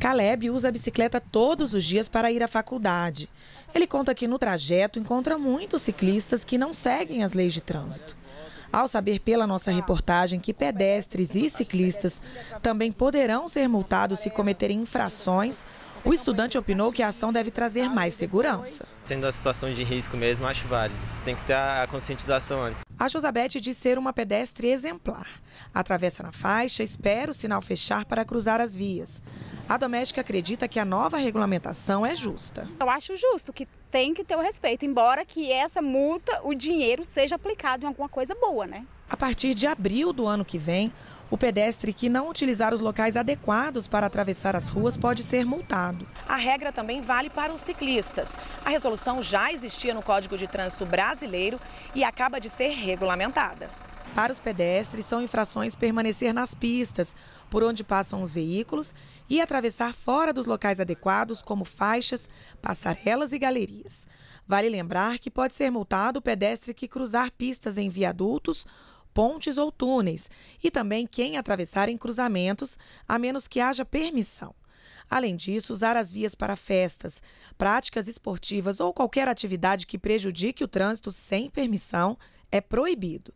Caleb usa a bicicleta todos os dias para ir à faculdade. Ele conta que no trajeto encontra muitos ciclistas que não seguem as leis de trânsito. Ao saber pela nossa reportagem que pedestres e ciclistas também poderão ser multados se cometerem infrações, o estudante opinou que a ação deve trazer mais segurança. Sendo a situação de risco mesmo, acho válido. Tem que ter a conscientização antes. A Josabete diz ser uma pedestre exemplar. Atravessa na faixa, espera o sinal fechar para cruzar as vias a Doméstica acredita que a nova regulamentação é justa. Eu acho justo que tem que ter o respeito, embora que essa multa, o dinheiro seja aplicado em alguma coisa boa, né? A partir de abril do ano que vem, o pedestre que não utilizar os locais adequados para atravessar as ruas pode ser multado. A regra também vale para os ciclistas. A resolução já existia no Código de Trânsito Brasileiro e acaba de ser regulamentada. Para os pedestres, são infrações permanecer nas pistas, por onde passam os veículos, e atravessar fora dos locais adequados, como faixas, passarelas e galerias. Vale lembrar que pode ser multado o pedestre que cruzar pistas em viadutos, pontes ou túneis, e também quem atravessar em cruzamentos, a menos que haja permissão. Além disso, usar as vias para festas, práticas esportivas ou qualquer atividade que prejudique o trânsito sem permissão é proibido.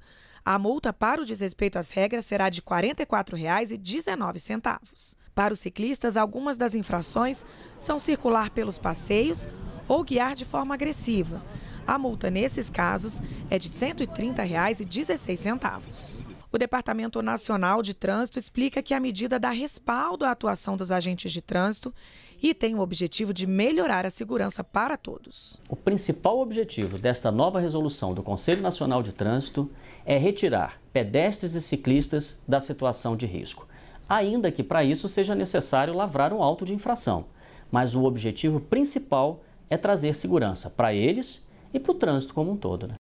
A multa para o desrespeito às regras será de R$ 44,19. Para os ciclistas, algumas das infrações são circular pelos passeios ou guiar de forma agressiva. A multa nesses casos é de R$ 130,16. O Departamento Nacional de Trânsito explica que a medida dá respaldo à atuação dos agentes de trânsito e tem o objetivo de melhorar a segurança para todos. O principal objetivo desta nova resolução do Conselho Nacional de Trânsito é retirar pedestres e ciclistas da situação de risco, ainda que para isso seja necessário lavrar um auto de infração. Mas o objetivo principal é trazer segurança para eles e para o trânsito como um todo. Né?